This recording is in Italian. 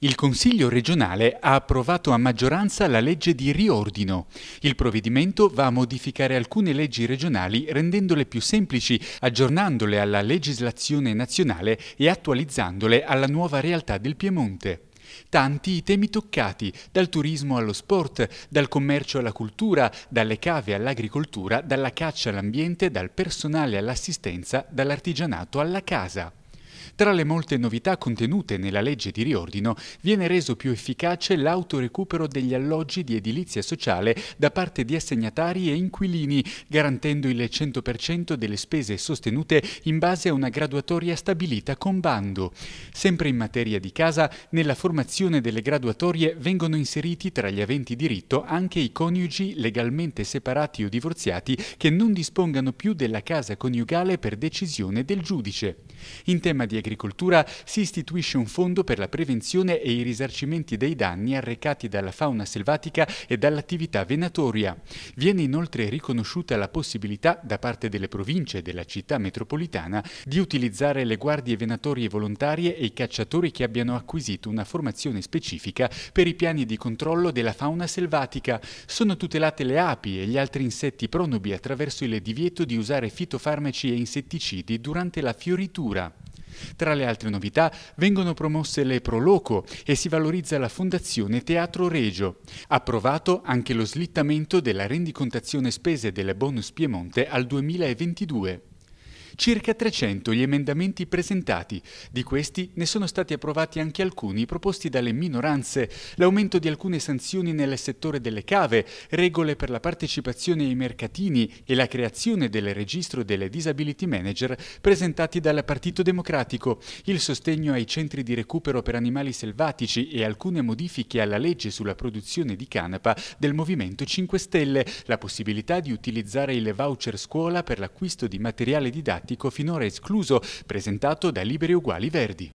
Il Consiglio regionale ha approvato a maggioranza la legge di riordino. Il provvedimento va a modificare alcune leggi regionali rendendole più semplici, aggiornandole alla legislazione nazionale e attualizzandole alla nuova realtà del Piemonte. Tanti i temi toccati, dal turismo allo sport, dal commercio alla cultura, dalle cave all'agricoltura, dalla caccia all'ambiente, dal personale all'assistenza, dall'artigianato alla casa. Tra le molte novità contenute nella legge di riordino viene reso più efficace l'autorecupero degli alloggi di edilizia sociale da parte di assegnatari e inquilini, garantendo il 100% delle spese sostenute in base a una graduatoria stabilita con bando. Sempre in materia di casa, nella formazione delle graduatorie vengono inseriti tra gli aventi diritto anche i coniugi legalmente separati o divorziati che non dispongano più della casa coniugale per decisione del giudice. In tema di Agricoltura si istituisce un fondo per la prevenzione e i risarcimenti dei danni arrecati dalla fauna selvatica e dall'attività venatoria. Viene inoltre riconosciuta la possibilità da parte delle province e della città metropolitana di utilizzare le guardie venatorie volontarie e i cacciatori che abbiano acquisito una formazione specifica per i piani di controllo della fauna selvatica. Sono tutelate le api e gli altri insetti pronubi attraverso il divieto di usare fitofarmaci e insetticidi durante la fioritura. Tra le altre novità vengono promosse le Proloco e si valorizza la Fondazione Teatro Regio. Approvato anche lo slittamento della rendicontazione spese del bonus Piemonte al 2022 circa 300 gli emendamenti presentati. Di questi ne sono stati approvati anche alcuni proposti dalle minoranze, l'aumento di alcune sanzioni nel settore delle cave, regole per la partecipazione ai mercatini e la creazione del registro delle disability manager presentati dal Partito Democratico, il sostegno ai centri di recupero per animali selvatici e alcune modifiche alla legge sulla produzione di canapa del Movimento 5 Stelle, la possibilità di utilizzare il voucher scuola per l'acquisto di materiale didattico didattico finora escluso, presentato da Liberi Uguali Verdi.